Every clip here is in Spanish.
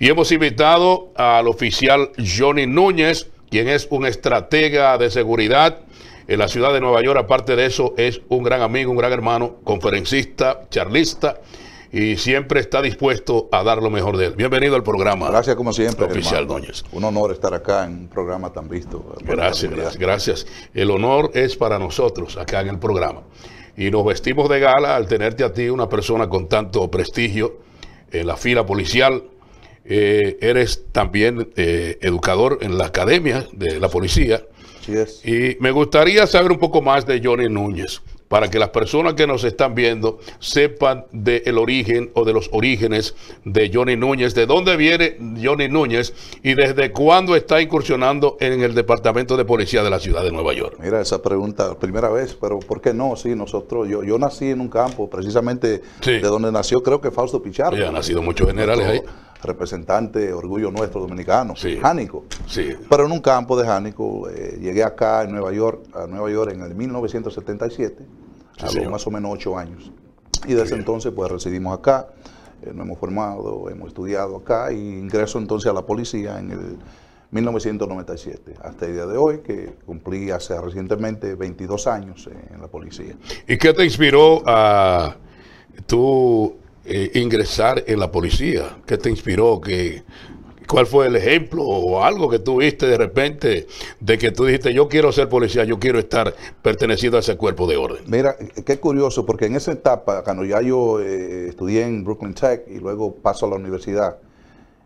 Y hemos invitado al oficial Johnny Núñez, quien es un estratega de seguridad en la ciudad de Nueva York. Aparte de eso, es un gran amigo, un gran hermano, conferencista, charlista y siempre está dispuesto a dar lo mejor de él. Bienvenido al programa. Gracias, como siempre. Oficial Núñez. Un honor estar acá en un programa tan visto. Gracias, gracias, gracias. El honor es para nosotros acá en el programa. Y nos vestimos de gala al tenerte a ti, una persona con tanto prestigio en la fila policial eh, eres también eh, educador en la academia de la policía. es. Y me gustaría saber un poco más de Johnny Núñez para que las personas que nos están viendo sepan del origen o de los orígenes de Johnny Núñez, de dónde viene Johnny Núñez y desde cuándo está incursionando en el Departamento de Policía de la Ciudad de Nueva York. Mira, esa pregunta, primera vez, pero ¿por qué no? Sí, nosotros, yo, yo nací en un campo, precisamente de donde nació, creo que Fausto Pichardo. Ya han nacido muchos generales ahí representante, orgullo nuestro dominicano, Jánico. Sí. Pero en un campo de Jánico, eh, llegué acá en Nueva York, a Nueva York en el 1977 sí, ah, más o menos ocho años. Y desde entonces pues residimos acá, eh, nos hemos formado, hemos estudiado acá y ingreso entonces a la policía en el 1997, hasta el día de hoy, que cumplí hace recientemente 22 años en la policía. ¿Y qué te inspiró a tú eh, ingresar en la policía? ¿Qué te inspiró? que ¿Cuál fue el ejemplo o algo que tuviste de repente de que tú dijiste, yo quiero ser policía, yo quiero estar perteneciendo a ese cuerpo de orden? Mira, qué curioso, porque en esa etapa, cuando ya yo eh, estudié en Brooklyn Tech y luego paso a la universidad,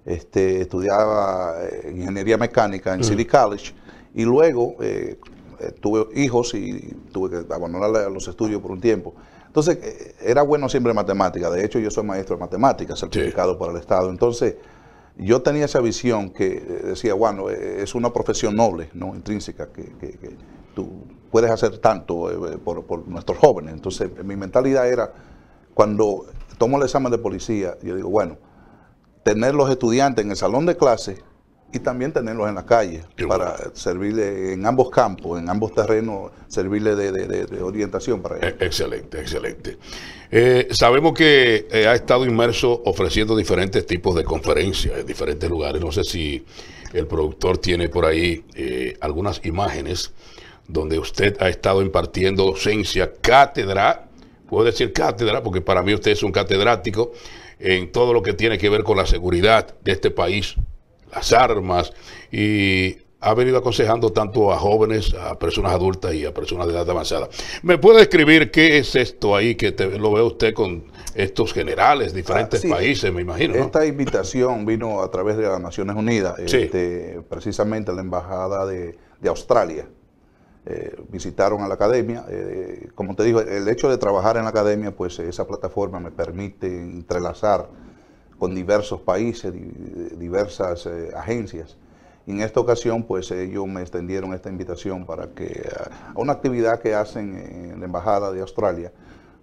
este, estudiaba eh, ingeniería mecánica en City College y luego eh, eh, tuve hijos y tuve que abandonar los estudios por un tiempo. Entonces, era bueno siempre matemática. De hecho, yo soy maestro de matemáticas, certificado para por el Estado. Entonces, yo tenía esa visión que eh, decía, bueno, eh, es una profesión noble, ¿no? intrínseca, que, que, tú puedes hacer tanto eh, por, por, nuestros jóvenes. Entonces, mi mentalidad era, cuando tomo el examen de policía, yo digo, bueno, tener los estudiantes en el salón de clase y también tenerlos en la calle para servirle en ambos campos, en ambos terrenos, servirle de, orientación para ellos. E, excelente, excelente. Eh, sabemos que eh, ha estado inmerso ofreciendo diferentes tipos de conferencias en diferentes lugares. No sé si el productor tiene por ahí eh, algunas imágenes donde usted ha estado impartiendo docencia, cátedra, puedo decir cátedra porque para mí usted es un catedrático en todo lo que tiene que ver con la seguridad de este país las armas y ha venido aconsejando tanto a jóvenes, a personas adultas y a personas de edad avanzada. ¿Me puede escribir qué es esto ahí que lo ve usted con estos generales, diferentes ah, países, me imagino? Esta invitación vino a través de las Naciones Unidas, este, precisamente la Embajada de, Australia. Eh, visitaron a la academia. Eh, como te digo, el hecho de trabajar en la academia, pues esa plataforma me permite entrelazar con diversos países, diversas eh, agencias. Y en esta ocasión, pues ellos me extendieron esta invitación para que eh, a una actividad que hacen en la Embajada de Australia,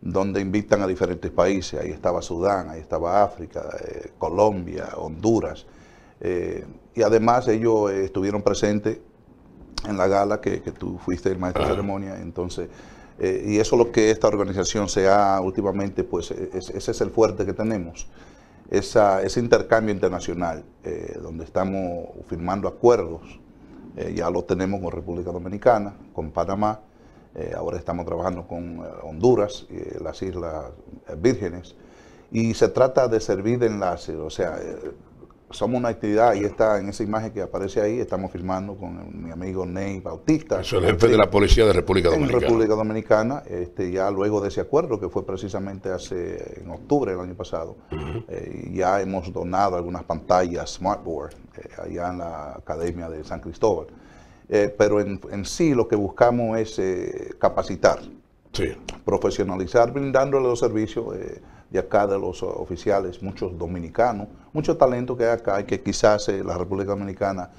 donde invitan a diferentes países. Ahí estaba Sudán, ahí estaba África, eh, Colombia, Honduras. y además ellos estuvieron presentes en la gala que, tú fuiste el maestro de ceremonia. Entonces, y eso es lo que esta organización se ha últimamente, pues e, e, ese es el fuerte que tenemos ese intercambio internacional, eh, donde estamos firmando acuerdos, eh, ya lo tenemos con República Dominicana, con Panamá, eh, ahora estamos trabajando con Honduras, las Islas Vírgenes, y se trata de servir de enlace, o sea, somos una actividad, y está en esa imagen que aparece ahí, estamos firmando con mi amigo Ney Bautista. el jefe de la Policía de República Dominicana. República Dominicana, este, ya luego de ese acuerdo, que fue precisamente hace en octubre del año pasado, eh, ya hemos donado algunas pantallas smartboard eh, allá en la Academia de San Cristóbal. Eh, pero en, sí lo que buscamos es capacitar, profesionalizar, brindándole los servicios de acá, de los oficiales, muchos dominicanos, mucho talento que hay acá y que quizás eh, la República Dominicana,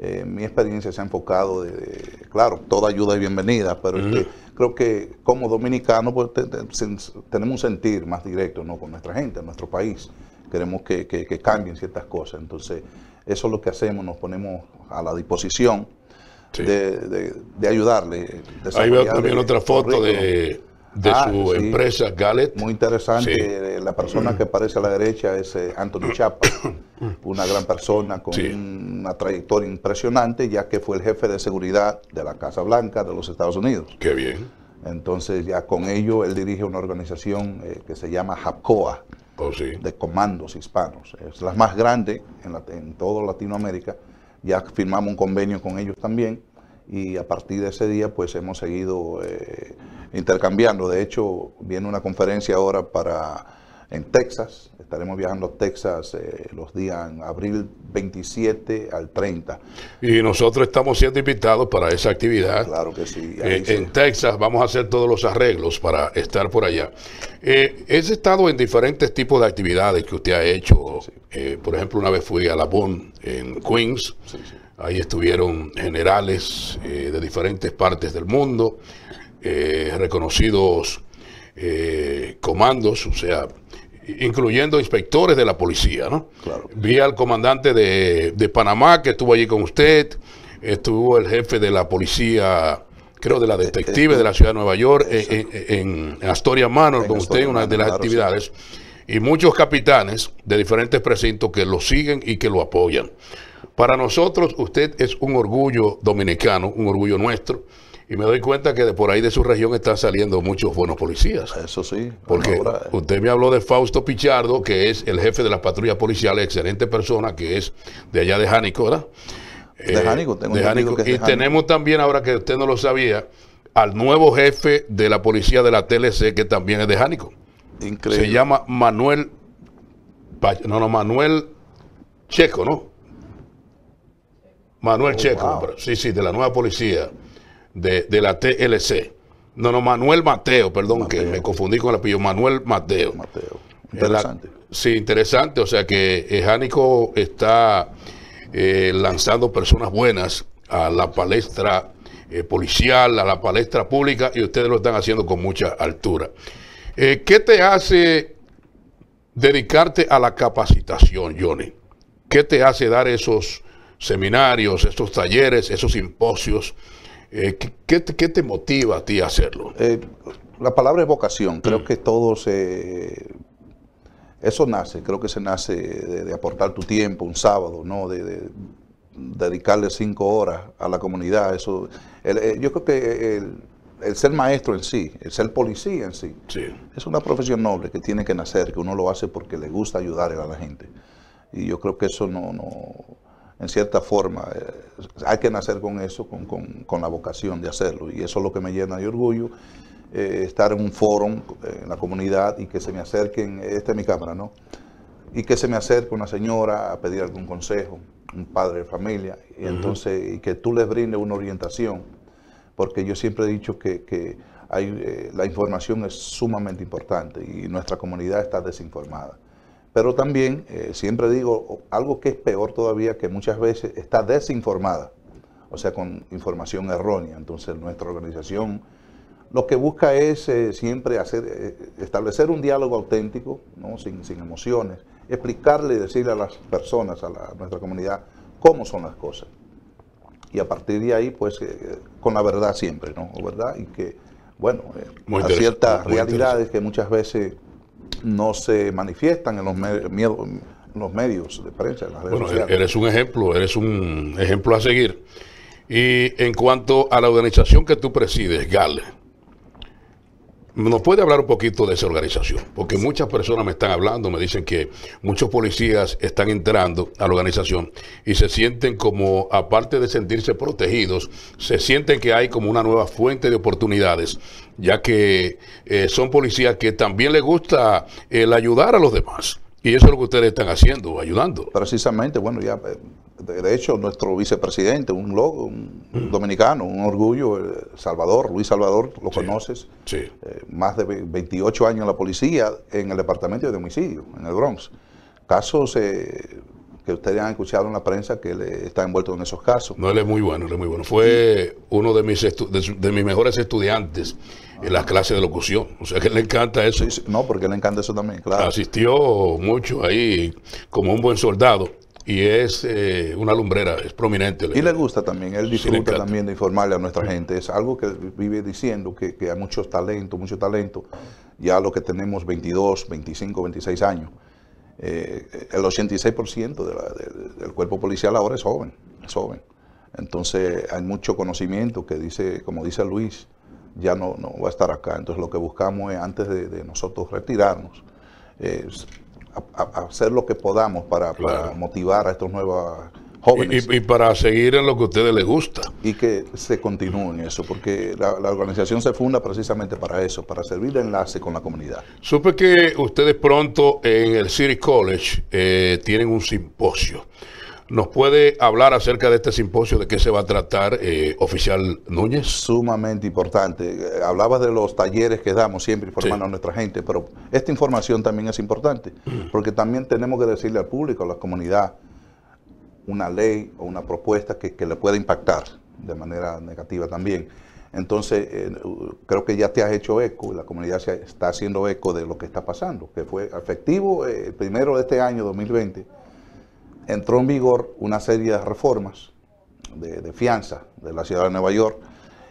eh, mi experiencia se ha enfocado, de, claro, toda ayuda y bienvenida, pero creo que como dominicanos pues, tenemos un sentir más directo ¿no? con nuestra gente, nuestro país. Queremos que, que, cambien ciertas cosas. Entonces, eso es lo que hacemos, nos ponemos a la disposición. De, de, ayudarle. Ahí veo también otra foto de, de ah, su empresa Gallet. Muy interesante, eh, la persona que aparece a la derecha es eh, Anthony Chapa, una gran persona con una trayectoria impresionante, ya que fue el jefe de seguridad de la Casa Blanca de los Estados Unidos. Qué bien. Entonces ya con ello él dirige una organización eh, que se llama JAPCOA, oh, de comandos hispanos. Es la más grande en, toda Latinoamérica. Ya firmamos un convenio con ellos también y a partir de ese día pues hemos seguido intercambiando. De hecho, viene una conferencia ahora para en Texas. Estaremos viajando a Texas eh, los días abril 27 al 30. Y nosotros estamos siendo invitados para esa actividad. Claro que sí. Eh, en Texas vamos a hacer todos los arreglos para estar por allá. Eh, he estado en diferentes tipos de actividades que usted ha hecho. por ejemplo, una vez fui a La Boom en Queens. Ahí estuvieron generales de diferentes partes del mundo. Eh, reconocidos eh, comandos, o sea, incluyendo inspectores de la policía, ¿no? Vi al comandante de, Panamá que estuvo allí con usted, estuvo el jefe de la policía, creo de la eh, detective de la ciudad de Nueva York, en, Astoria Manor, con usted, una de las actividades, y muchos capitanes de diferentes precintos que lo siguen y que lo apoyan. Para nosotros, usted es un orgullo dominicano, un orgullo nuestro y me doy cuenta que de por ahí de su región están saliendo muchos buenos policías. Eso sí. Porque eh. usted me habló de Fausto Pichardo, que es el jefe de las patrullas policial excelente persona, que es de allá de Jánico, ¿verdad? De eh, Jánico, tengo Y tenemos también, ahora que usted no lo sabía, al nuevo jefe de la policía de la TLC, que también es de Jánico. Increíble. Se llama Manuel. No, no, Manuel Checo, ¿no? Manuel oh, Checo, sí, sí, de la nueva policía de, la TLC. No, no, Manuel Mateo, perdón, que me confundí con el apellido, Manuel Mateo. Mateo. Interesante. sí, interesante, o sea que eh, Jánico está eh, lanzando personas buenas a la palestra eh, policial, a la palestra pública, y ustedes lo están haciendo con mucha altura. ¿Qué te hace dedicarte a la capacitación, Johnny? ¿Qué te hace dar esos seminarios, esos talleres, esos simposios? Eh, ¿qué, te, motiva a ti a hacerlo? Eh, la palabra es vocación. Creo mm. que todos... eso nace, creo que se nace de, aportar tu tiempo un sábado, ¿no? de, dedicarle cinco horas a la comunidad. Eso, eh, yo creo que el, ser maestro en sí, el ser policía en sí, es una profesión noble que tiene que nacer, que uno lo hace porque le gusta ayudar a la gente. Y yo creo que eso no en cierta forma, eh, hay que nacer con eso, con, la vocación de hacerlo. Y eso es lo que me llena de orgullo, eh, estar en un foro eh, en la comunidad y que se me acerquen, esta es mi cámara, ¿no? Y que se me acerque una señora a pedir algún consejo, un padre de familia, y entonces que tú les brindes una orientación, porque yo siempre he dicho que, hay, la información es sumamente importante y nuestra comunidad está desinformada. Pero también, eh, siempre digo, algo que es peor todavía, que muchas veces está desinformada, o sea, con información errónea. Entonces, nuestra organización lo que busca es eh, siempre hacer, eh, establecer un diálogo auténtico, ¿no? sin, emociones, explicarle y decirle a las personas, a, nuestra comunidad, cómo son las cosas. Y a partir de ahí, pues, con la verdad siempre, ¿no? ¿Verdad? Y que, bueno, hay ciertas realidades que muchas veces no se manifiestan en los, los medios de prensa. las bueno, eres un ejemplo, eres un ejemplo a seguir. Y en cuanto a la organización que tú presides, GAL, ¿Nos puede hablar un poquito de esa organización? Porque muchas personas me están hablando, me dicen que muchos policías están entrando a la organización y se sienten como, aparte de sentirse protegidos, se sienten que hay como una nueva fuente de oportunidades, ya que eh, son policías que también les gusta el ayudar a los demás. Y eso es lo que ustedes están haciendo, ayudando. Precisamente, bueno, ya eh, de hecho, nuestro vicepresidente, un, loco, un mm. dominicano, un orgullo, eh, Salvador, Luis Salvador, lo conoces, eh, más de 28 años en la policía, en el departamento de homicidio, en el Bronx. Casos eh, que ustedes han escuchado en la prensa que le está envuelto en esos casos. No, él es muy bueno, él es muy bueno. Fue uno de mis, de, mis mejores estudiantes en las clases de locución. O sea que le encanta eso. No, porque le encanta eso también, claro. Asistió mucho ahí como un buen soldado y es eh, una lumbrera, es prominente. y le gusta también, él disfruta también de informarle a nuestra gente. Es algo que vive diciendo que, hay muchos talentos, mucho talento. Ya lo que tenemos 22, 25, 26 años. Eh, el 86% de del cuerpo policial ahora es joven, es joven. Entonces hay mucho conocimiento que dice, como dice Luis, ya no, va a estar acá. Entonces lo que buscamos es antes de, nosotros retirarnos, hacer lo que podamos para, motivar a estos nuevos jóvenes. Y, para seguir en lo que a ustedes les gusta. Y que se continúe en eso, porque la, organización se funda precisamente para eso, para servir de enlace con la comunidad. Supe que ustedes pronto en el City College eh, tienen un simposio. ¿Nos puede hablar acerca de este simposio, de qué se va a tratar, eh, oficial Núñez? Sumamente importante. Eh, hablabas de los talleres que damos siempre informando a nuestra gente, pero esta información también es importante, mm. porque también tenemos que decirle al público, a la comunidad, una ley o una propuesta que, le pueda impactar de manera negativa también. Entonces, eh, creo que ya te has hecho eco, la comunidad se está haciendo eco de lo que está pasando, que fue efectivo el primero de este año, 2020 entró en vigor una serie de reformas de, fianza de la ciudad de Nueva York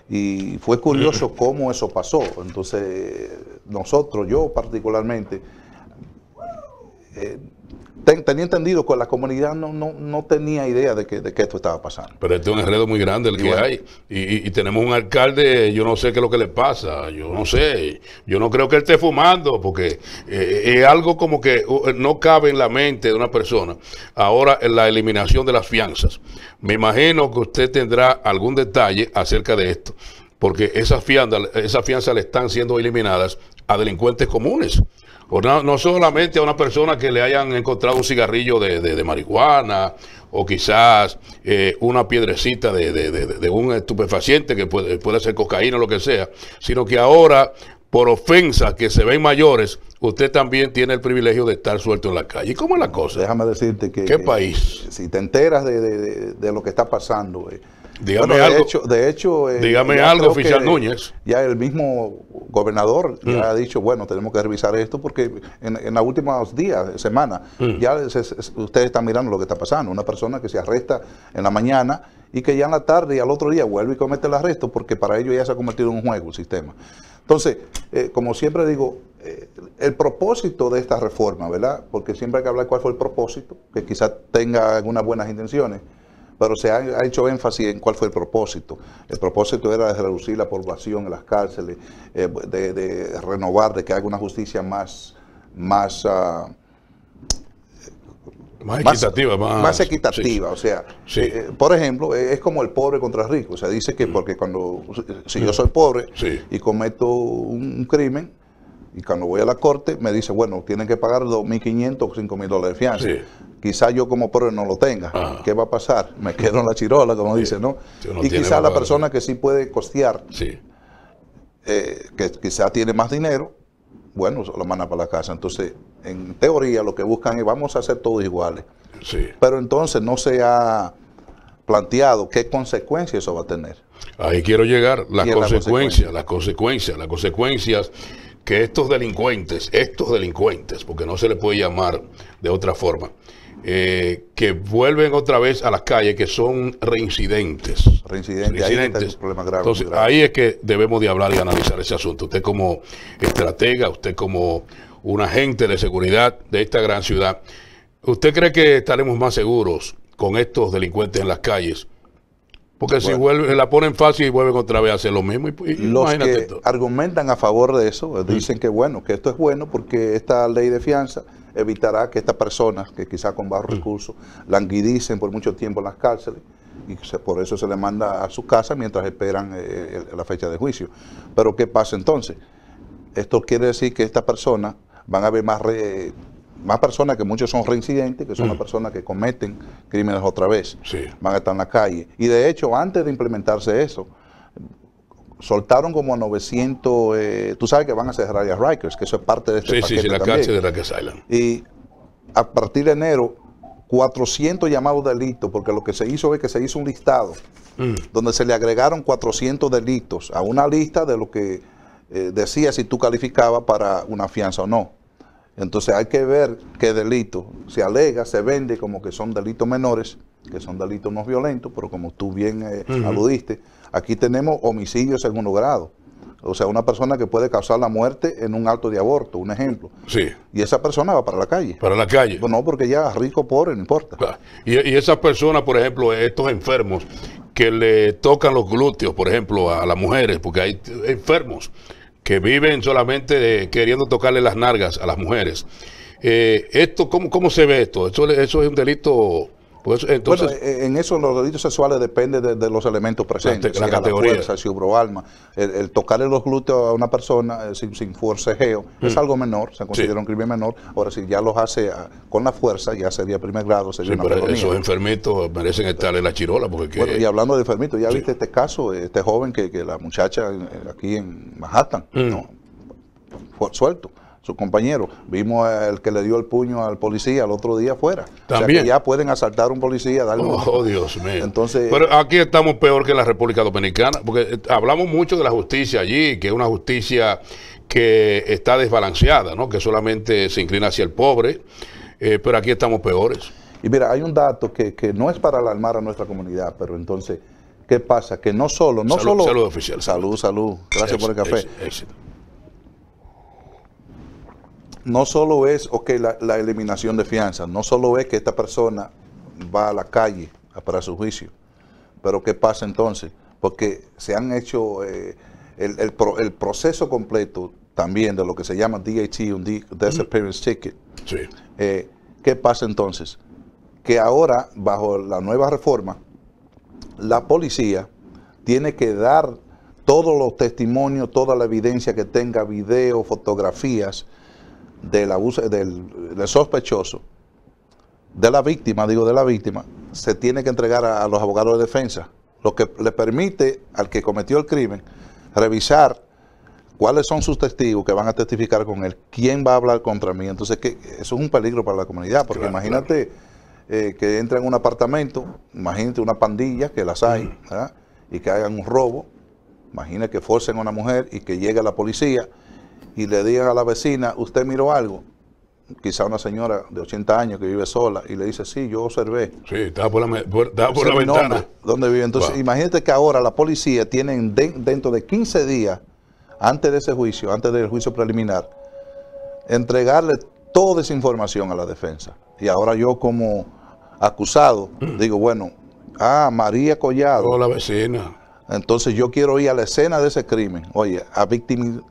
y fue curioso cómo eso pasó. Entonces, nosotros, yo particularmente, eh, tenía entendido que la comunidad no, no, tenía idea de que, de que, esto estaba pasando. Pero este es un enredo muy grande el que hay. Y, tenemos un alcalde, yo no sé qué es lo que le pasa, yo no sé. Yo no creo que él esté fumando, porque eh, es algo como que uh, no cabe en la mente de una persona. Ahora, la eliminación de las fianzas. Me imagino que usted tendrá algún detalle acerca de esto porque esas fianzas, esas fianzas le están siendo eliminadas a delincuentes comunes no, no, solamente a una persona que le hayan encontrado un cigarrillo de, marihuana o quizás eh, una piedrecita de, un estupefaciente que puede, ser cocaína o lo que sea, sino que ahora por ofensas que se ven mayores, usted también tiene el privilegio de estar suelto en la calle. cómo es la cosa? Déjame decirte que... ¿Qué país? si te enteras de, lo que está pasando, eh, Dígame de Hecho, de hecho, eh, algo, oficial Núñez. Ya el mismo gobernador mm. ha dicho, bueno, tenemos que revisar esto porque en, los últimos días, semanas, mm. ya ustedes están mirando lo que está pasando. Una persona que se arresta en la mañana y que ya en la tarde y al otro día vuelve y comete el arresto porque para ello ya se ha convertido en un juego el sistema. Entonces, eh, como siempre digo, eh, el propósito de esta reforma, ¿verdad? Porque siempre hay que hablar cuál fue el propósito, que quizás tenga algunas buenas intenciones pero se ha, hecho énfasis en cuál fue el propósito. El propósito era de reducir la población en las cárceles, eh, de, renovar, de que haga una justicia más, más, ah, más equitativa. Más, equitativa, o sea, eh, eh, por ejemplo, es como el pobre contra el rico. O sea, dice que mm. porque cuando, si yo soy pobre y cometo un, crimen, y cuando voy a la corte me dice, bueno, tienen que pagar 2.500 o 5.000 dólares de fianza. Sí. Quizás yo como pobre no lo tenga. Ah. ¿Qué va a pasar? Me quedo en la chirola, como dicen, dice, ¿no? y quizás la persona que sí puede costear, eh, que quizás tiene más dinero, bueno, lo manda para la casa. Entonces, en teoría lo que buscan es vamos a hacer todos iguales. Sí. Pero entonces no se ha planteado qué consecuencias eso va a tener. Ahí quiero llegar, las consecuencias, la consecuencia? las consecuencias, las consecuencias que estos delincuentes, estos delincuentes, porque no se le puede llamar de otra forma, eh, que vuelven otra vez a las calles, que son reincidentes. Reincidentes, Entonces, ahí es que debemos de hablar y analizar ese asunto. Usted como estratega, usted como un agente de seguridad de esta gran ciudad, ¿usted cree que estaremos más seguros con estos delincuentes en las calles porque si vuelve, la ponen fácil y vuelven otra vez a hacer lo mismo. Y, Los que argumentan a favor de eso eh, mm. dicen que bueno, que esto es bueno porque esta ley de fianza evitará que estas personas que quizás con bajos mm. recursos languidicen por mucho tiempo en las cárceles y por eso se les manda a su casa mientras esperan eh, eh, la fecha de juicio. Pero ¿qué pasa entonces? Esto quiere decir que estas personas van a ver más más personas que muchos son reincidentes, que son las mm. personas que cometen crímenes otra vez, van a estar en la calle. Y de hecho, antes de implementarse eso, soltaron como 900, eh, tú sabes que van a cerrar a Rikers, que eso es parte de este sí, paquete Sí, sí, la también. de Rikers Island. Y a partir de enero, 400 llamados delitos, porque lo que se hizo es que se hizo un listado, mm. donde se le agregaron 400 delitos a una lista de lo que eh, decía si tú calificabas para una fianza o no. Entonces hay que ver qué delito se alega, se vende como que son delitos menores, que son delitos no violentos, pero como tú bien eh, aludiste, aquí tenemos homicidio segundo grado. O sea, una persona que puede causar la muerte en un acto de aborto, un ejemplo. Sí. Y esa persona va para la calle. Para la calle. Pues no, porque ya rico, pobre, no importa. Y, y esas personas, por ejemplo, estos enfermos que le tocan los glúteos, por ejemplo, a las mujeres, porque hay enfermos que viven solamente queriendo tocarle las nargas a las mujeres. Eh, esto, ¿cómo, ¿Cómo se ve esto? ¿Eso, ¿Eso es un delito entonces, bueno, eh, en eso los delitos sexuales depende de, los elementos presentes. La, la categoría. si hubo alma. El, tocarle los glúteos a una persona eh, sin, sin forcejeo es mm. algo menor, se considera un crimen menor. Ahora, si ya los hace ah, con la fuerza, ya sería primer grado, sería sí, pero Esos enfermitos merecen estar en la chirola. Porque bueno, y hablando de enfermitos, ya viste este caso, este joven que, que la muchacha eh, aquí en Manhattan, mm. no, suelto compañeros. Vimos el que le dio el puño al policía el otro día afuera. También. ya pueden asaltar a un policía, darle oh, Dios mío. Entonces, Pero aquí estamos peor que en la República Dominicana, porque eh, hablamos mucho de la justicia allí, que es una justicia que está desbalanceada, ¿no? que solamente se inclina hacia el pobre, eh, pero aquí estamos peores. Y mira, hay un dato que, que no es para alarmar a nuestra comunidad, pero entonces, ¿qué pasa? Que no solo, no solo... Salud oficial. Salud, salud. Gracias por el café. éxito no solo es, la, eliminación de fianza, no solo es que esta persona va a la calle para su juicio, pero ¿qué pasa entonces? Porque se han hecho eh, el, proceso completo también de lo que se llama DAT, un Disappearance Ticket. Eh, ¿Qué pasa entonces? Que ahora, bajo la nueva reforma, la policía tiene que dar todos los testimonios, toda la evidencia que tenga, videos, fotografías, del abuso del, sospechoso, de la víctima, digo de la víctima, se tiene que entregar a, los abogados de defensa, lo que le permite al que cometió el crimen revisar cuáles son sus testigos que van a testificar con él, quién va a hablar contra mí. Entonces, que eso es un peligro para la comunidad, porque imagínate eh, que entra en un apartamento, imagínate una pandilla que las hay, y que hagan un robo, imagínate que forcen a una mujer y que llegue la policía y le digan a la vecina, usted miró algo, quizá una señora de 80 años que vive sola y le dice, sí, yo observé. Sí, estaba por la, ventana. ¿Dónde vive? Entonces, imagínate que ahora la policía tiene dentro de 15 días, antes de ese juicio, antes del juicio preliminar, entregarle toda esa información a la defensa. Y ahora yo como acusado, mm. digo, bueno, ah, María Collado. O la vecina entonces yo quiero ir a la escena de ese crimen, oye, a victim,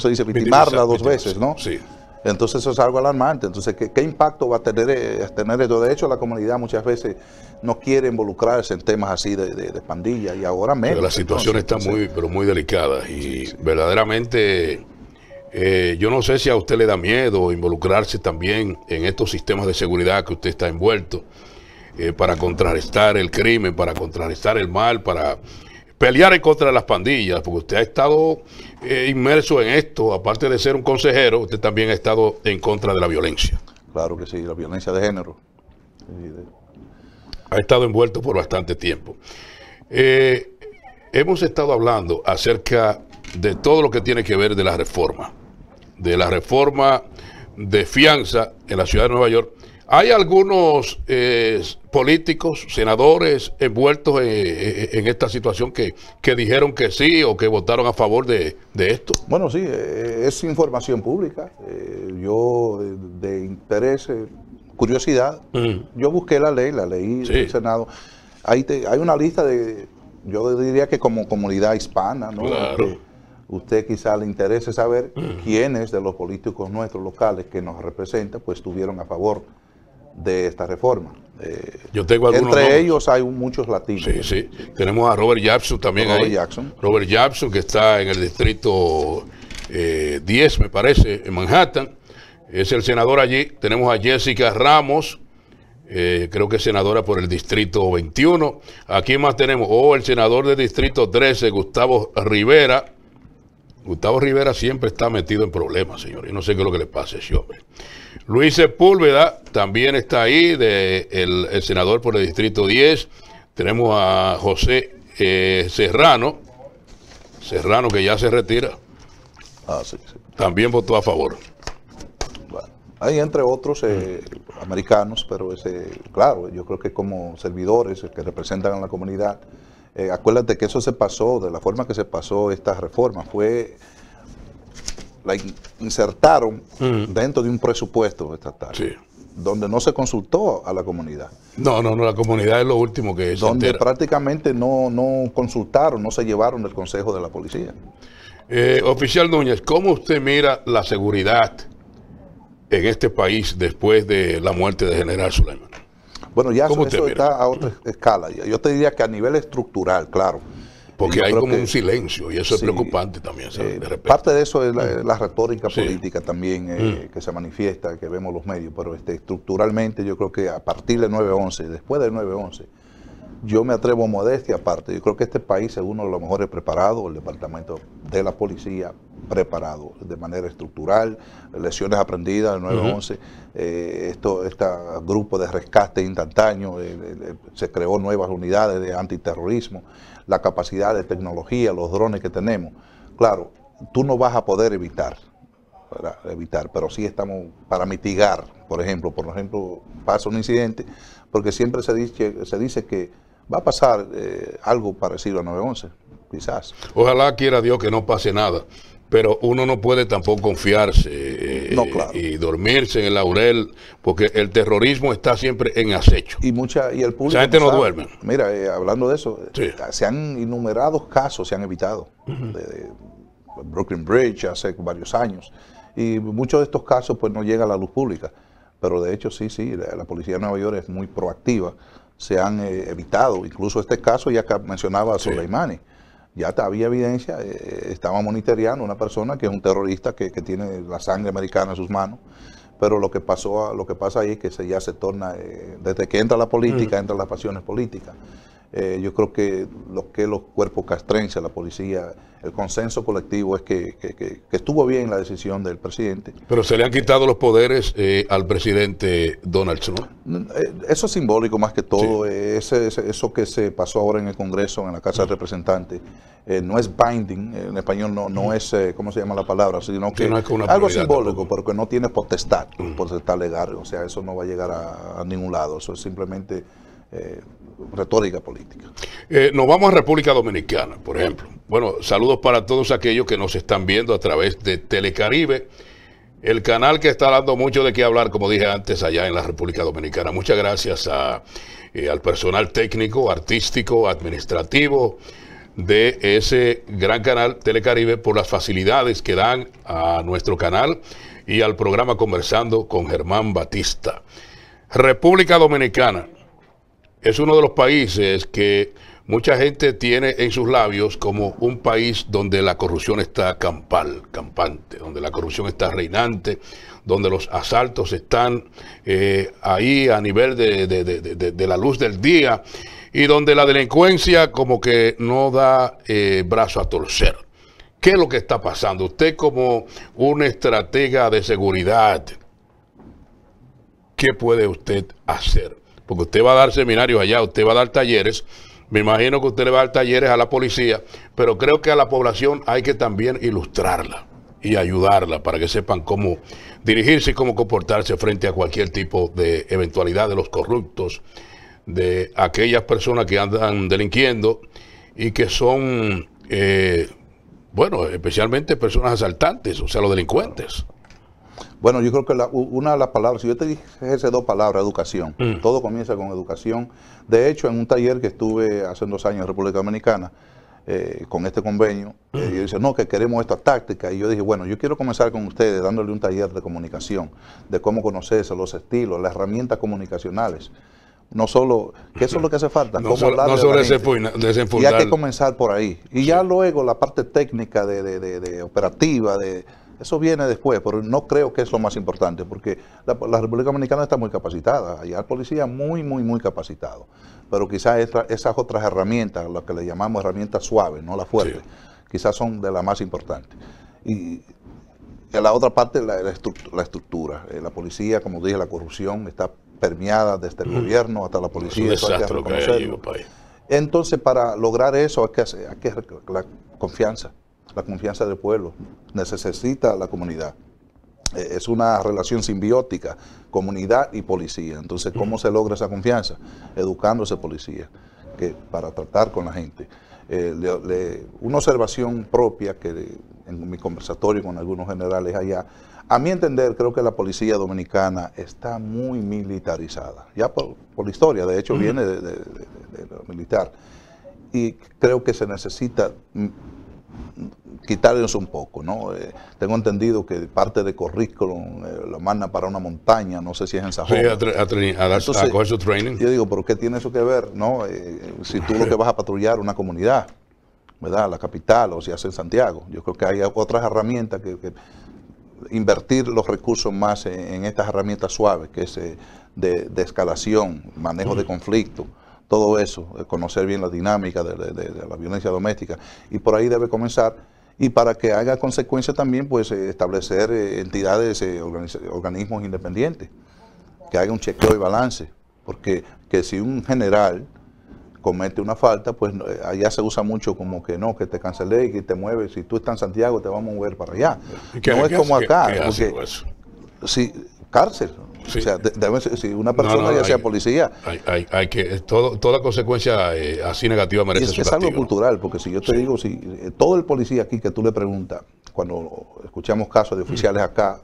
se dice? victimarla dos veces, ¿no? Sí. Entonces eso es algo alarmante. Entonces, ¿qué, impacto va a tener, eh, tener, esto? De hecho, la comunidad muchas veces no quiere involucrarse en temas así de, pandilla y ahora menos. la situación está muy, pero muy delicada y verdaderamente eh, yo no sé si a usted le da miedo involucrarse también en estos sistemas de seguridad que usted está envuelto eh, para contrarrestar el crimen, para contrarrestar el mal, para pelear en contra de las pandillas, porque usted ha estado eh, inmerso en esto, aparte de ser un consejero, usted también ha estado en contra de la violencia. Claro que sí, la violencia de género. Ha estado envuelto por bastante tiempo. Eh, hemos estado hablando acerca de todo lo que tiene que ver de la reforma, de la reforma de fianza en la ciudad de Nueva York, hay algunos eh, políticos, senadores envueltos en, esta situación que, que, dijeron que sí o que votaron a favor de, de esto. Bueno, sí, eh, es información pública. Eh, yo, de interés, curiosidad, yo busqué la ley, la leí en del Senado. Ahí hay una lista de, yo diría que como comunidad hispana, ¿no? Claro. usted quizá le interese saber quiénes de los políticos nuestros locales que nos representan, pues estuvieron a favor de esta reforma. Eh, Yo tengo entre ellos hay muchos latinos. Sí, sí. Tenemos a Robert Jackson también Robert Jackson. Robert Jackson, que está en el distrito 10, eh, me parece, en Manhattan. Es el senador allí. Tenemos a Jessica Ramos, eh, creo que es senadora por el distrito 21. Aquí más tenemos, oh, el senador del distrito 13, Gustavo Rivera. Gustavo Rivera siempre está metido en problemas, señor. señores. No sé qué es lo que le pasa a ese hombre. Luis Sepúlveda también está ahí, de, el, senador por el Distrito 10. Tenemos a José eh, Serrano, Serrano que ya se retira. Ah, sí, sí. También votó a favor. hay entre otros eh, americanos, pero ese, claro, yo creo que como servidores eh, que representan a la comunidad, eh, acuérdate que eso se pasó, de la forma que se pasó esta reforma, fue la insertaron mm. dentro de un presupuesto estatal. Sí. Donde no se consultó a la comunidad. No, no, no, la comunidad es lo último que es. Donde prácticamente no, no consultaron, no se llevaron el Consejo de la Policía. Eh, oficial Núñez, ¿cómo usted mira la seguridad en este país después de la muerte de General Suleiman? Bueno, ya eso, está a otra escala. Yo te diría que a nivel estructural, claro. Porque hay como un silencio y eso es preocupante también. Eh, parte de eso es la, mm. retórica política también eh, mm. que se manifiesta, que vemos los medios, pero este, estructuralmente yo creo que a partir del 9-11, después del 9-11, yo me atrevo a modestia aparte. Yo creo que este país es uno de los mejores preparados, el departamento de la policía preparado de manera estructural, lesiones aprendidas del 911, eh, esto, este grupo de rescate instantáneo, eh, eh, se creó nuevas unidades de antiterrorismo, la capacidad de tecnología, los drones que tenemos. Claro, tú no vas a poder evitar evitar, pero sí estamos para mitigar, por ejemplo, por ejemplo, pasa un incidente, porque siempre se dice, se dice que va a pasar eh, algo parecido a 911, quizás. Ojalá quiera Dios que no pase nada, pero uno no puede tampoco confiarse eh, y dormirse en el laurel, porque el terrorismo está siempre en acecho. Y mucha y el gente no, duerme. Mira, eh, hablando de eso, se han innumerados casos, se han evitado. de, Brooklyn Bridge hace varios años. Y muchos de estos casos pues no llegan a la luz pública. Pero de hecho sí, sí, la policía de Nueva York es muy proactiva se han eh, evitado. Incluso este caso ya que mencionaba a Soleimani. Ya había evidencia, eh, eh, estaba monitoreando una persona que es un terrorista que, tiene la sangre americana en sus manos. Pero lo que, pasó, lo que pasa ahí es que ya se torna, desde que entra la política, entran las pasiones políticas. Eh, yo creo que lo que los cuerpos castrenses, la policía, el consenso colectivo es que, que, estuvo bien la decisión del presidente. Pero se le han quitado los poderes eh, al presidente Donald Trump. Eh, eso es simbólico más que todo. Ese, eso que se pasó ahora en el Congreso, en la Casa de Representantes, no es binding, en español no, no es, ¿cómo se llama la palabra? Sino que algo simbólico, porque no tiene potestad, potestad legal. O sea, eso no va a llegar a, ningún lado. Eso es simplemente... Eh, retórica política. Eh, nos vamos a República Dominicana, por ejemplo. Bueno, saludos para todos aquellos que nos están viendo a través de Telecaribe, el canal que está dando mucho de qué hablar, como dije antes, allá en la República Dominicana. Muchas gracias a, eh, al personal técnico, artístico, administrativo de ese gran canal Telecaribe por las facilidades que dan a nuestro canal y al programa Conversando con Germán Batista. República Dominicana es uno de los países que mucha gente tiene en sus labios como un país donde la corrupción está campal, campante, donde la corrupción está reinante, donde los asaltos están eh, ahí a nivel de, la luz del día y donde la delincuencia como que no da eh, brazo a torcer. ¿Qué es lo que está pasando? Usted como un estratega de seguridad, ¿qué puede usted hacer? porque usted va a dar seminarios allá, usted va a dar talleres, me imagino que usted le va a dar talleres a la policía, pero creo que a la población hay que también ilustrarla y ayudarla para que sepan cómo dirigirse y cómo comportarse frente a cualquier tipo de eventualidad de los corruptos, de aquellas personas que andan delinquiendo y que son, eh, bueno, especialmente personas asaltantes, o sea, los delincuentes. Bueno, yo creo que una de las palabras, si yo te dije dos palabras, educación, mm. todo comienza con educación. De hecho, en un taller que estuve hace dos años en República Dominicana, eh, con este convenio, eh, mm. dice, no, que queremos esta táctica. Y yo dije, bueno, yo quiero comenzar con ustedes dándole un taller de comunicación, de cómo conocerse, los estilos, las herramientas comunicacionales no solo, que es lo que hace falta, no, solo, no sobre Y hay que comenzar por ahí. Y ya luego la parte técnica de operativa, de, eso viene después, pero no creo que es lo más importante, porque la, República Dominicana está muy capacitada, hay policía muy, muy, muy capacitado, pero quizás esas otras herramientas, las que le llamamos herramientas suaves, no las fuertes, quizás son de las más importantes. Y en la otra parte, la, la, estructura, eh, la policía, como dije, la corrupción está permeada desde el mm. gobierno hasta la policía. Es un desastre país. Entonces, para lograr eso hay que, hacer, hay que la confianza la confianza del pueblo, necesita la comunidad. Eh, es una relación simbiótica, comunidad y policía. Entonces, ¿cómo se logra esa confianza? Educándose policía, que para tratar con la gente. Eh, una observación propia que en mi conversatorio con algunos generales allá, a mi entender creo que la policía dominicana está muy militarizada, ya por, la historia, de hecho viene de, de, lo militar, y creo que se necesita quitarles un poco, ¿no? Eh, tengo entendido que parte de currículum eh, lo mandan para una montaña, no sé si es en Sajón. Yo digo, pero ¿qué tiene eso que ver, no? Eh, si tú lo que vas a patrullar una comunidad, ¿verdad? La capital o si hace en Santiago. Yo creo que hay otras herramientas que, invertir los recursos más en, estas herramientas suaves, que es de, de, escalación, manejo de conflicto todo eso, conocer bien la dinámica de, la violencia doméstica, y por ahí debe comenzar. Y para que haga consecuencia también, pues eh, establecer eh, entidades, eh, organismos independientes, que haga un chequeo y balance, porque que si un general comete una falta, pues allá se usa mucho como que no, que te cancelé y que te mueves. Si tú estás en Santiago, te vamos a mover para allá. no es como acá. porque si, cárcel. O sea, si una persona ya sea policía. Hay, que, todo, toda consecuencia eh, así negativa merece es, Es algo cultural, porque si yo te digo, si eh, todo el policía aquí que tú le preguntas, cuando escuchamos casos de oficiales acá,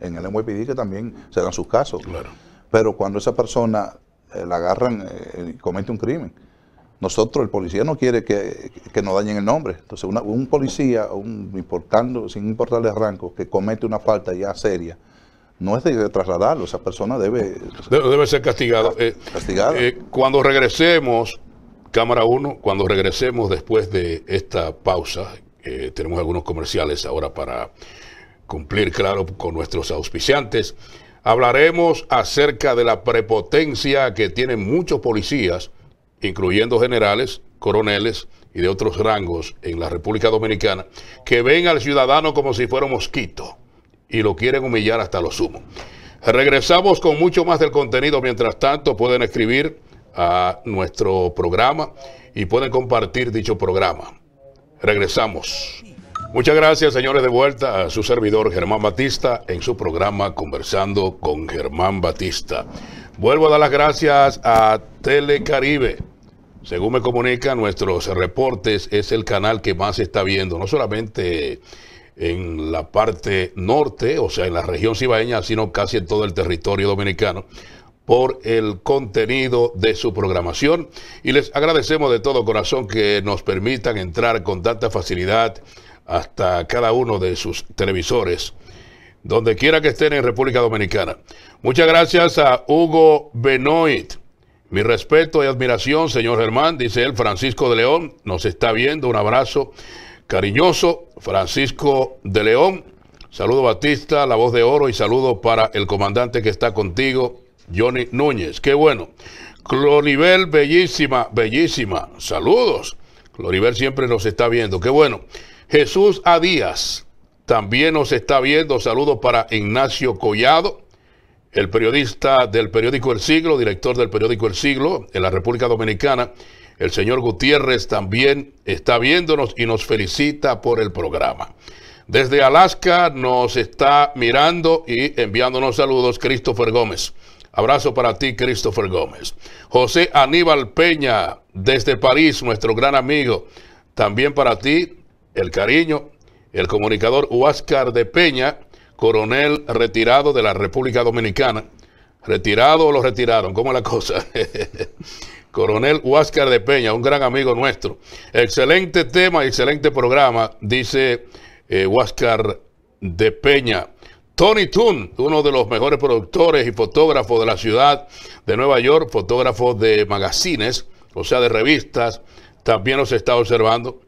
en el MWPD, que también serán sus casos. Claro. Pero cuando esa persona eh, la agarran y comete un crimen, nosotros, el policía no quiere que, nos dañen el nombre. Entonces, un policía, un, importando, sin importarle el rango, que comete una falta ya seria, no es de trasladarlo, esa persona debe... Debe, ser castigada. Eh, eh, cuando regresemos, Cámara 1, cuando regresemos después de esta pausa, eh, tenemos algunos comerciales ahora para cumplir, claro, con nuestros auspiciantes, hablaremos acerca de la prepotencia que tienen muchos policías, incluyendo generales, coroneles y de otros rangos en la República Dominicana, que ven al ciudadano como si fuera un mosquito y lo quieren humillar hasta lo sumo. Regresamos con mucho más del contenido. Mientras tanto, pueden escribir a nuestro programa y pueden compartir dicho programa. Regresamos. Muchas gracias, señores, de vuelta a su servidor Germán Batista en su programa Conversando con Germán Batista. Vuelvo a dar las gracias a Telecaribe. Según me comunican nuestros reportes, es el canal que más está viendo, no solamente en la parte norte, o sea, en la región cibaeña, sino casi en todo el territorio dominicano, por el contenido de su programación y les agradecemos de todo corazón que nos permitan entrar con tanta facilidad hasta cada uno de sus televisores, donde quiera que estén en República Dominicana. Muchas gracias a Hugo Benoit. Mi respeto y admiración, señor Germán, dice él, Francisco de León, nos está viendo, un abrazo. Cariñoso Francisco de León, saludo Batista, la voz de oro y saludo para el comandante que está contigo, Johnny Núñez. Qué bueno. Cloribel, bellísima, bellísima. Saludos. Cloribel siempre nos está viendo. Qué bueno. Jesús A. Díaz también nos está viendo. Saludos para Ignacio Collado, el periodista del periódico El Siglo, director del periódico El Siglo en la República Dominicana. El señor Gutiérrez también está viéndonos y nos felicita por el programa. Desde Alaska nos está mirando y enviándonos saludos Christopher Gómez. Abrazo para ti, Christopher Gómez. José Aníbal Peña, desde París, nuestro gran amigo. También para ti, el cariño, el comunicador Huáscar de Peña, coronel retirado de la República Dominicana. Retirado o lo retiraron, ¿cómo es la cosa? Coronel Huáscar de Peña, un gran amigo nuestro. Excelente tema, excelente programa, dice eh, Huáscar de Peña. Tony Toon, uno de los mejores productores y fotógrafos de la ciudad de Nueva York, fotógrafo de magazines, o sea, de revistas, también nos está observando.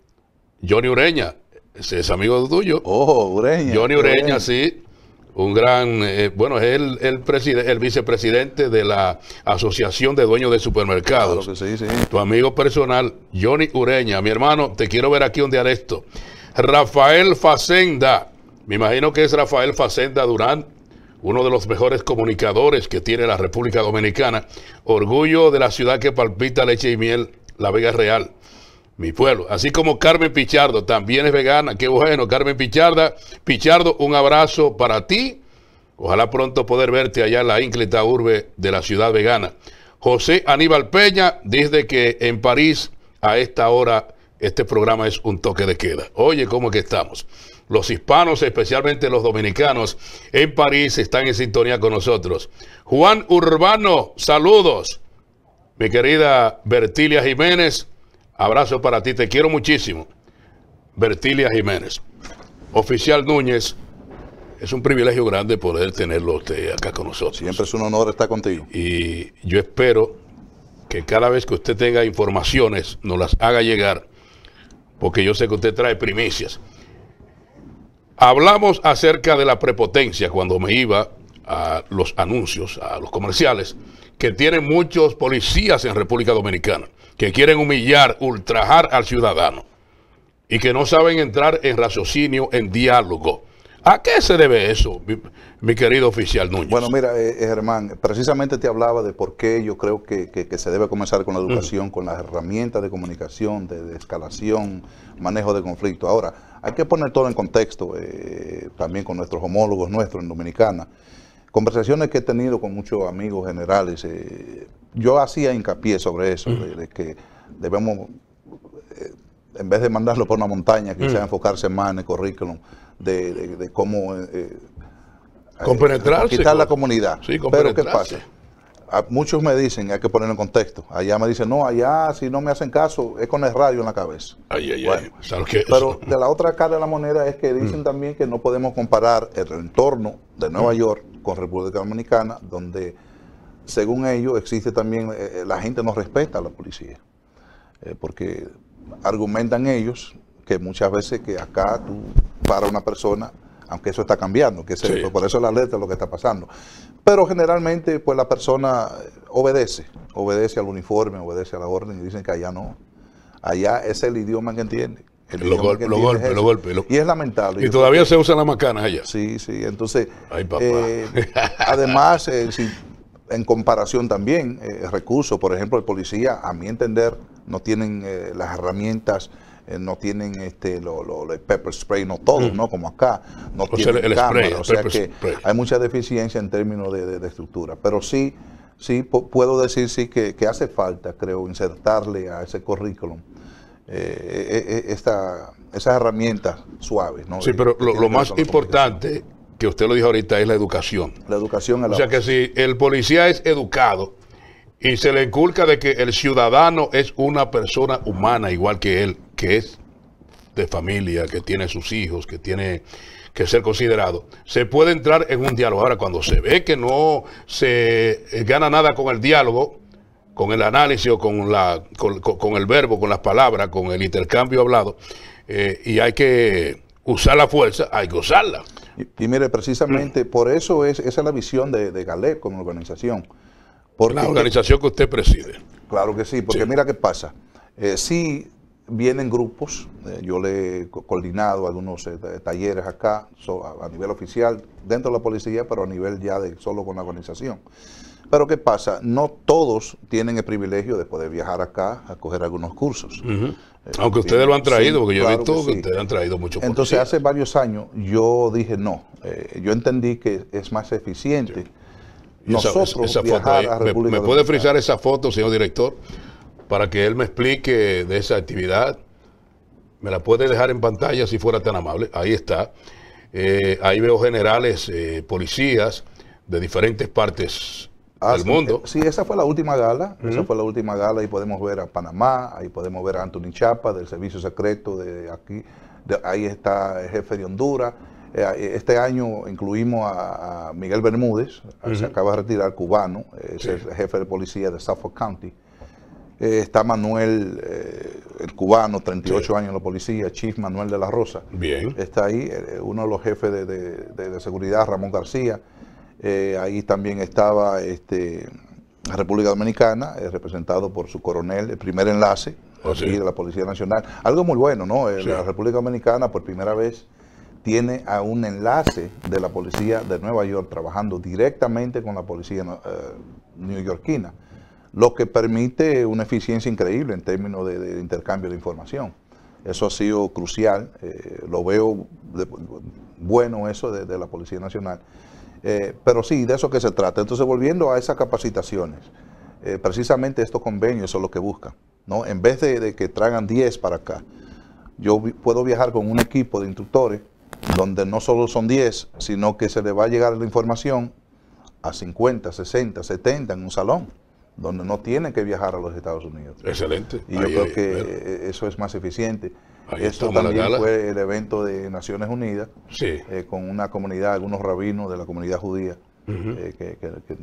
Johnny Ureña, ese es amigo tuyo. Oh, Ureña. Johnny Ureña. sí un gran, eh, bueno, es el, el, vicepresidente de la Asociación de Dueños de Supermercados. Tu amigo personal, Johnny Ureña, mi hermano, te quiero ver aquí un día esto. Rafael Facenda, me imagino que es Rafael Facenda Durán, uno de los mejores comunicadores que tiene la República Dominicana, orgullo de la ciudad que palpita leche y miel, La Vega Real mi pueblo. Así como Carmen Pichardo también es vegana. Qué bueno, Carmen Picharda. Pichardo, un abrazo para ti. Ojalá pronto poder verte allá en la ínclita urbe de la ciudad vegana. José Aníbal Peña dice que en París a esta hora este programa es un toque de queda. Oye, ¿cómo que estamos? Los hispanos, especialmente los dominicanos en París, están en sintonía con nosotros. Juan Urbano, saludos. Mi querida Bertilia Jiménez, Abrazo para ti, te quiero muchísimo. Bertilia Jiménez. Oficial Núñez, es un privilegio grande poder tenerlo usted acá con nosotros. Siempre es un honor estar contigo. Y yo espero que cada vez que usted tenga informaciones nos las haga llegar, porque yo sé que usted trae primicias. Hablamos acerca de la prepotencia cuando me iba a los anuncios, a los comerciales, que tienen muchos policías en República Dominicana, que quieren humillar, ultrajar al ciudadano y que no saben entrar en raciocinio, en diálogo. ¿A qué se debe eso, mi, querido oficial Núñez? Bueno, mira, eh, eh, Germán, precisamente te hablaba de por qué yo creo que, se debe comenzar con la educación, con las herramientas de comunicación, de, escalación, manejo de conflicto. Ahora, hay que poner todo en contexto, eh, también con nuestros homólogos nuestros en Dominicana conversaciones que he tenido con muchos amigos generales, eh, yo hacía hincapié sobre eso, de, que debemos, eh, en vez de mandarlo por una montaña, quizás mm. enfocarse más en el currículum, de, cómo... Eh, eh, compenetrarse. Quitar la comunidad. Pero ¿qué pasa? A, ah, muchos me dicen, hay que ponerlo en contexto. Allá me dicen, no, allá si no me hacen caso, es con el radio en la cabeza. pero de la otra cara de la moneda es que mm. dicen también que no podemos comparar el entorno de Nueva mm. York con República Dominicana, donde según ellos existe también, eh, eh, la gente no respeta a la policía, eh, porque argumentan ellos que muchas veces que acá tú para una persona, aunque eso está cambiando, que se, por eso la letra lo que está pasando. Pero generalmente pues la persona obedece, obedece al uniforme, obedece a la orden y dicen que allá no, allá es el idioma que entiende los golpes, los Y es lamentable. Y todavía se usan las macanas allá. Sí, sí. Entonces, eh, además, eh, en comparación también, eh, recursos, por ejemplo, el policía, a mi entender, no tienen las herramientas no tienen este lo, lo, el pepper spray, no todos, mm. ¿no? Como acá, no el spray, o sea que hay mucha deficiencia en términos de, estructura, pero sí, sí puedo decir sí que, que, hace falta, creo, insertarle a ese currículum eh, eh, eh, esta, esas herramientas suaves. Sí, pero lo, más importante, que usted lo dijo ahorita, es la educación. La educación O sea que si el policía es educado y se le inculca de que el ciudadano es una persona humana igual que él, que es de familia, que tiene sus hijos, que tiene que ser considerado, se puede entrar en un diálogo. Ahora, cuando se ve que no se gana nada con el diálogo, con el análisis o con, la, con, el verbo, con las palabras, con el intercambio hablado, eh, y hay que usar la fuerza, hay que usarla. Y, mire, precisamente mm. por eso es, esa es la visión de, de con como organización. Porque, la organización que usted preside. Claro que sí, porque mira qué pasa. Eh, sí vienen grupos, eh, yo le he coordinado algunos talleres acá a, a, nivel oficial, dentro de la policía, pero a nivel ya de solo con la organización. Pero ¿qué pasa? No todos tienen el privilegio de poder viajar acá a coger algunos cursos. Eh, Aunque ustedes lo han traído, porque yo he visto que, ustedes han traído muchos Entonces, hace varios años yo dije no. Eh, yo entendí que es más eficiente. Nosotros ¿Me, puede frisar esa foto, señor director? Para que él me explique de esa actividad. ¿Me la puede dejar en pantalla si fuera tan amable? Ahí está. Eh, ahí veo generales, policías de diferentes partes Ah, sí, mundo. Eh, sí, esa fue la última gala, esa fue la última gala, ahí podemos ver a Panamá, ahí podemos ver a Anthony Chapa del Servicio Secreto de aquí, ahí está el jefe de Honduras. Eh, este año incluimos a, Miguel Bermúdez, se acaba de retirar cubano, es el jefe de policía de Suffolk County. Eh, está Manuel, el cubano, 38 años en la policía, Chief Manuel de la Rosa. Bien. Está ahí uno de los jefes de, seguridad, Ramón García. Eh, ahí también estaba este, la República Dominicana, eh, representado por su coronel, el primer enlace, ah, de la Policía Nacional. Algo muy bueno, ¿no? Eh, la República Dominicana por primera vez tiene a un enlace de la policía de Nueva York trabajando directamente con la policía New neoyorquina, lo que permite una eficiencia increíble en términos de, intercambio de información. Eso ha sido crucial, lo veo bueno eso de la Policía Nacional. Eh, pero sí, de eso que se trata. Entonces, volviendo a esas capacitaciones, eh, precisamente estos convenios son lo que buscan. ¿no? En vez de, que traigan 10 para acá, yo puedo viajar con un equipo de instructores donde no solo son 10, sino que se le va a llegar la información a 50, 60, 70 en un salón, donde no tienen que viajar a los Estados Unidos. Excelente. Y yo creo que e, e, eso es más eficiente. Esto también fue el evento de Naciones Unidas, eh, con una comunidad, algunos rabinos de la comunidad judía, eh, que,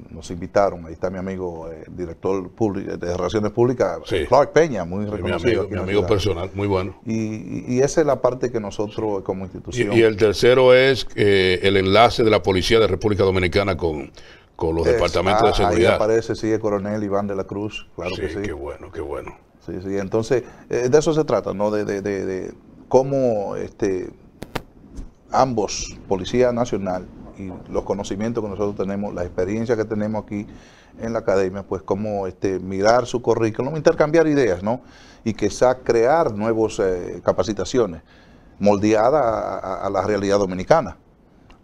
nos invitaron. Ahí está mi amigo, eh, director de Relaciones Públicas, Clark Peña, muy reconocido. Mi amigo, personal, muy bueno. Y, y, esa es la parte que nosotros como institución... Y, el tercero es el enlace de la Policía de República Dominicana con los departamentos de ah, seguridad. Ahí aparece, sí, coronel Iván de la Cruz, claro sí, sí. Qué bueno, qué bueno entonces eh, de eso se trata, ¿no? De, cómo este, ambos, Policía Nacional y los conocimientos que nosotros tenemos, la experiencia que tenemos aquí en la academia, pues cómo este, mirar su currículum, intercambiar ideas, ¿no? Y quizá crear nuevas eh, capacitaciones moldeadas a la realidad dominicana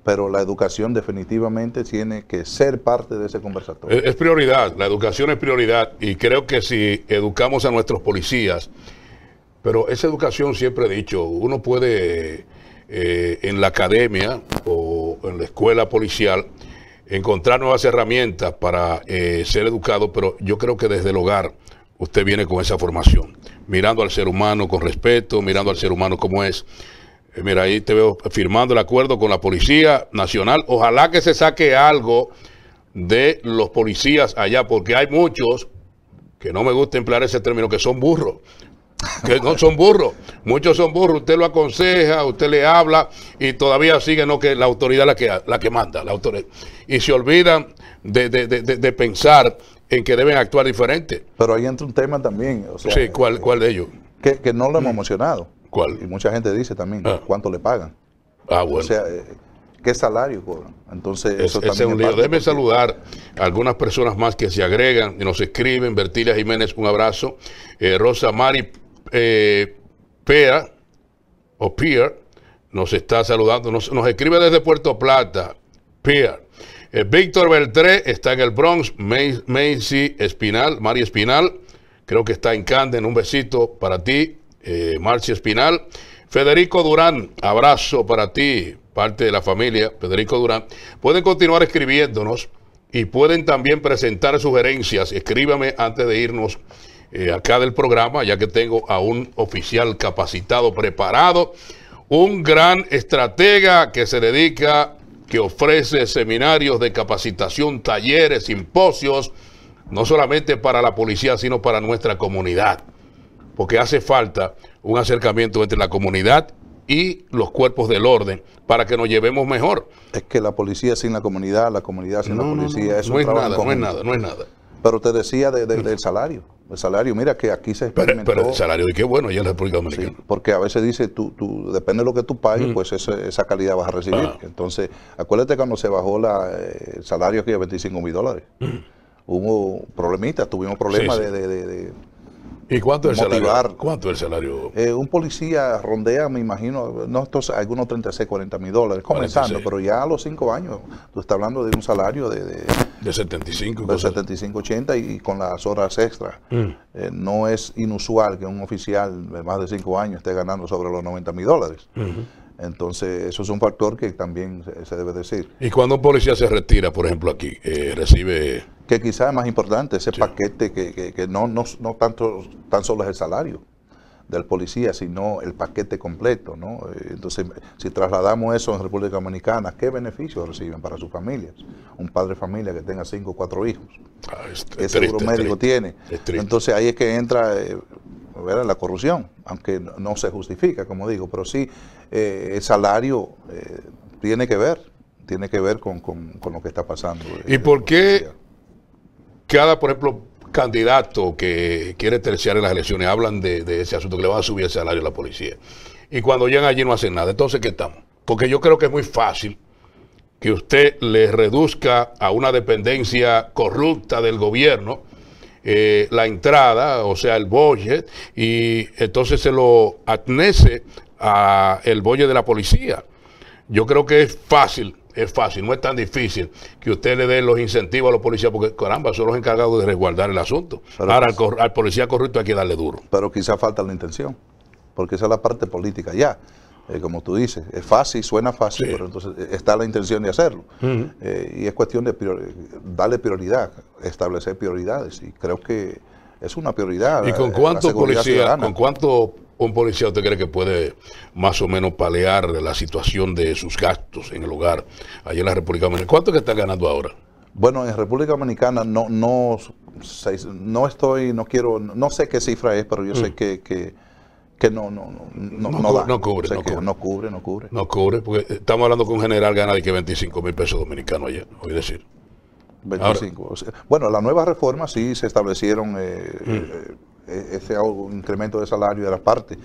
pero la educación definitivamente tiene que ser parte de ese conversatorio. Es, prioridad, la educación es prioridad y creo que si educamos a nuestros policías, pero esa educación siempre he dicho, uno puede eh, en la academia o en la escuela policial encontrar nuevas herramientas para eh, ser educado, pero yo creo que desde el hogar usted viene con esa formación, mirando al ser humano con respeto, mirando al ser humano como es. Eh, mira, ahí te veo firmando el acuerdo con la Policía Nacional. Ojalá que se saque algo de los policías allá, porque hay muchos, que no me gusta emplear ese término, que son burros. Que no son burros, muchos son burros, usted lo aconseja, usted le habla y todavía sigue no que la autoridad la que, la que manda, la autoridad. Y se olvidan de, pensar en que deben actuar diferente. Pero ahí entra un tema también. sí, ¿cuál, cuál de ellos? Que, que no lo hemos mm. mencionado. Y mucha gente dice también ah. cuánto le pagan. Ah, bueno. O sea, eh, ¿qué salario cobran? Entonces, eso es un Debe saludar a algunas personas más que se agregan y nos escriben. Bertilia Jiménez, un abrazo. Eh, Rosa Mari eh, Pea, o Pierre, nos está saludando. Nos, escribe desde Puerto Plata. Pierre. Eh, Víctor Beltré está en el Bronx. Macy Espinal, Mari Espinal, creo que está en Camden. Un besito para ti eh, Marcia Espinal. Federico Durán, abrazo para ti, parte de la familia, Federico Durán. Pueden continuar escribiéndonos y pueden también presentar sugerencias. Escríbame antes de irnos eh, acá del programa, ya que tengo a un oficial capacitado, preparado, un gran estratega que se dedica, que ofrece seminarios de capacitación, talleres, simposios, no solamente para la policía, sino para nuestra comunidad porque hace falta un acercamiento entre la comunidad y los cuerpos del orden para que nos llevemos mejor. Es que la policía sin la comunidad, la comunidad sin la policía, eso no es nada, no es nada, no es nada. Pero te decía del mm. salario. El salario, mira que aquí se experimentó. Pero, el salario, y qué bueno, ya en la República Dominicana. porque a veces dice, tú, tú, depende de lo que tú pagues, mm. pues esa, calidad vas a recibir. Ah. Entonces, acuérdate cuando se bajó eh, el salario aquí a 25 mil dólares. Mm. Hubo problemitas, tuvimos problemas de ¿Y cuánto es el salario? ¿Cuánto el salario? Eh, un policía rondea, me imagino, no estos, algunos 36, 40 mil dólares, comenzando, pero ya a los 5 años, tú estás hablando de un salario de... De, 75. De 75, 80 y, con las horas extras. Mm. Eh, no es inusual que un oficial de más de 5 años esté ganando sobre los 90 mil dólares. Entonces, eso es un factor que también se debe decir. ¿Y cuando un policía se retira, por ejemplo, aquí, eh, recibe...? Que quizás es más importante ese paquete que, que, no, no, no, tanto, tan solo es el salario del policía, sino el paquete completo, ¿no? Eh, entonces, si trasladamos eso en República Dominicana, ¿qué beneficios reciben para sus familias? Un padre de familia que tenga cinco o cuatro hijos. Ah, es ¿Qué seguro médico tiene? Entonces, ahí es que entra... Eh, a la corrupción, aunque no se justifica, como digo, pero sí eh, el salario eh, tiene que ver, tiene que ver con, con, lo que está pasando. ¿Y eh, por qué cada, por ejemplo, candidato que quiere terciar en las elecciones hablan de, ese asunto, que le va a subir el salario a la policía? Y cuando llegan allí no hacen nada. Entonces, ¿qué estamos? Porque yo creo que es muy fácil que usted le reduzca a una dependencia corrupta del gobierno eh, la entrada, o sea, el bolle, y entonces se lo acnece al el bolle de la policía. Yo creo que es fácil, es fácil, no es tan difícil que usted le dé los incentivos a los policías, porque caramba, son los encargados de resguardar el asunto. Ahora, al, al, policía corrupto hay que darle duro. Pero quizá falta la intención, porque esa es la parte política ya. Eh, como tú dices, es fácil, suena fácil, pero entonces eh, está la intención de hacerlo. Eh, y es cuestión de darle prioridad, establecer prioridades. Y creo que es una prioridad. ¿Y con cuánto policía, con cuánto un policía usted cree que puede más o menos palear la situación de sus gastos en el hogar allá en la República Dominicana? ¿Cuánto que está ganando ahora? Bueno, en República Dominicana no, no, no estoy, no quiero, no sé qué cifra es, pero yo sé mm. que, que que no, no, no, no, da. cubre, no, cubre. no cubre, no cubre. No cubre, porque estamos hablando con un general gana de que 25 mil pesos dominicanos ayer, voy a decir. 25. bueno, la nueva reforma sí se establecieron eh, mm. eh, eh, ese incremento de salario de las partes.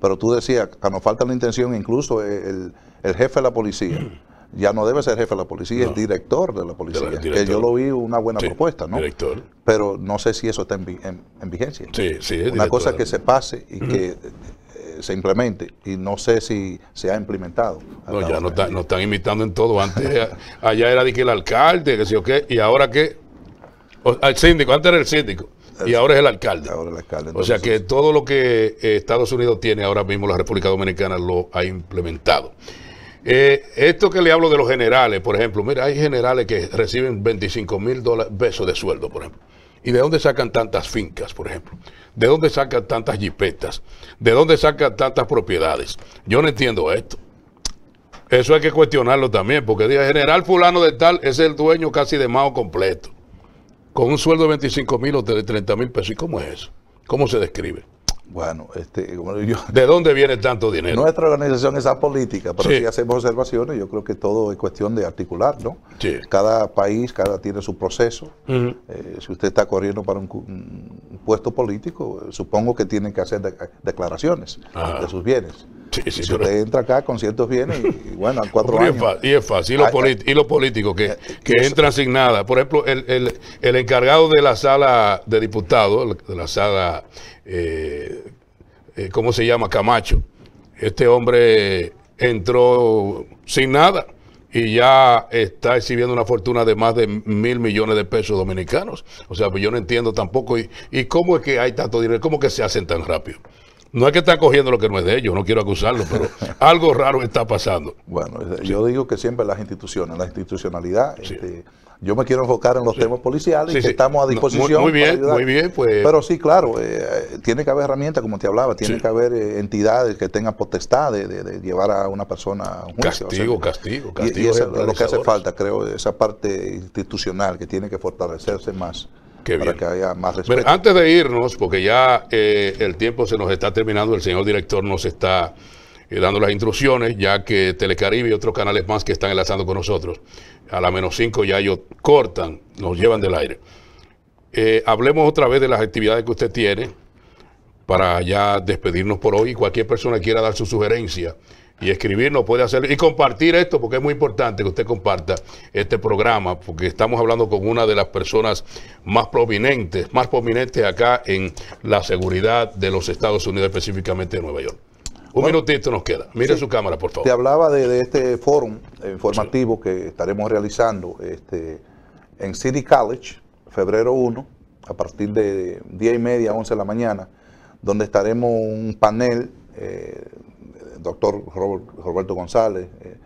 Pero tú decías, a ah, nos falta la intención, incluso el, el jefe de la policía. Mm ya no debe ser jefe de la policía, es director de la policía. que yo lo vi una buena propuesta, ¿no? Director. Pero no sé si eso está en, vigencia. Sí, sí, es Una cosa que se pase y que eh, se implemente y no sé si se ha implementado. No, ya nos no están imitando en todo. Antes allá era de que el alcalde, que sé yo qué, y ahora que al síndico, antes era el síndico y ahora es el alcalde. Ahora el alcalde o sea que todo lo que eh, Estados Unidos tiene ahora mismo la República Dominicana lo ha implementado. Eh, esto que le hablo de los generales, por ejemplo, mira, hay generales que reciben 25 mil pesos de sueldo, por ejemplo. ¿Y de dónde sacan tantas fincas, por ejemplo? ¿De dónde sacan tantas jipetas? ¿De dónde sacan tantas propiedades? Yo no entiendo esto. Eso hay que cuestionarlo también, porque el general fulano de tal es el dueño casi de mao completo, con un sueldo de 25 mil o de 30 mil pesos. ¿Y cómo es eso? ¿Cómo se describe? Bueno, este, ¿de dónde viene tanto dinero? Nuestra organización es política, pero si hacemos observaciones, yo creo que todo es cuestión de articular, ¿no? Cada país, cada tiene su proceso. Eh, si usted está corriendo para un, puesto político, supongo que tienen que hacer declaraciones de sus bienes. si usted entra acá con ciertos bienes y, bueno, a cuatro años. y es fácil. Y los, políticos que, eh, que entran sin nada. Por ejemplo, el, el, el, encargado de la sala de diputados, de la sala eh, eh, ¿cómo se llama? Camacho. Este hombre entró sin nada y ya está exhibiendo una fortuna de más de mil millones de pesos dominicanos. O sea, pues yo no entiendo tampoco. Y, cómo es que hay tanto dinero? ¿Cómo que se hacen tan rápido? No es que están cogiendo lo que no es de ellos, no quiero acusarlo, pero algo raro está pasando. Bueno, yo digo que siempre las instituciones, la institucionalidad, este, yo me quiero enfocar en los temas policiales sí, que estamos a disposición. Muy, muy bien, muy bien. Pues. Pero sí, claro, eh, eh, tiene que haber herramientas, como te hablaba, tiene que haber eh, entidades que tengan potestad de, llevar a una persona a un juicio. Castigo, castigo, castigo. Y, eso es lo que hace falta, creo, esa parte institucional que tiene que fortalecerse más. para que haya más respeto. antes de irnos, porque ya el tiempo se nos está terminando, el señor director nos está eh, dando las instrucciones, ya que Telecaribe y otros canales más que están enlazando con nosotros, a la menos cinco ya ellos cortan, nos llevan del aire. Eh, hablemos otra vez de las actividades que usted tiene para ya despedirnos por hoy. Cualquier persona quiera dar su sugerencia y escribirnos puede hacerlo y compartir esto porque es muy importante que usted comparta este programa porque estamos hablando con una de las personas más prominentes, más prominentes acá en la seguridad de los Estados Unidos, específicamente de Nueva York. Un minutito nos queda. Mire su cámara, por favor. Te hablaba de, este foro informativo que estaremos realizando este, en City College, febrero 1, a partir de 10 y media, 11 de la mañana, donde estaremos un panel, el eh, doctor Roberto González, eh,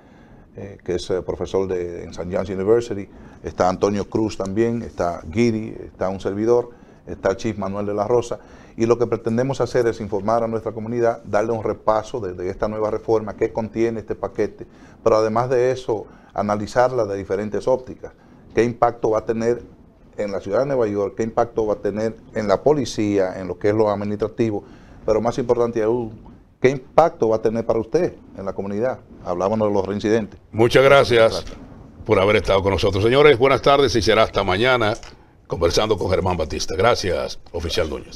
eh, que es profesor de, en St. John's University, está Antonio Cruz también, está Giri, está un servidor, está Chis Manuel de la Rosa, y lo que pretendemos hacer es informar a nuestra comunidad, darle un repaso de, esta nueva reforma, qué contiene este paquete, pero además de eso, analizarla de diferentes ópticas, qué impacto va a tener en la ciudad de Nueva York, qué impacto va a tener en la policía, en lo que es lo administrativo, pero más importante aún, ¿qué impacto va a tener para usted en la comunidad? Hablábamos de los reincidentes. Muchas gracias, por haber estado con nosotros. Señores, buenas tardes y será hasta mañana conversando con Germán Batista. Gracias, oficial Núñez.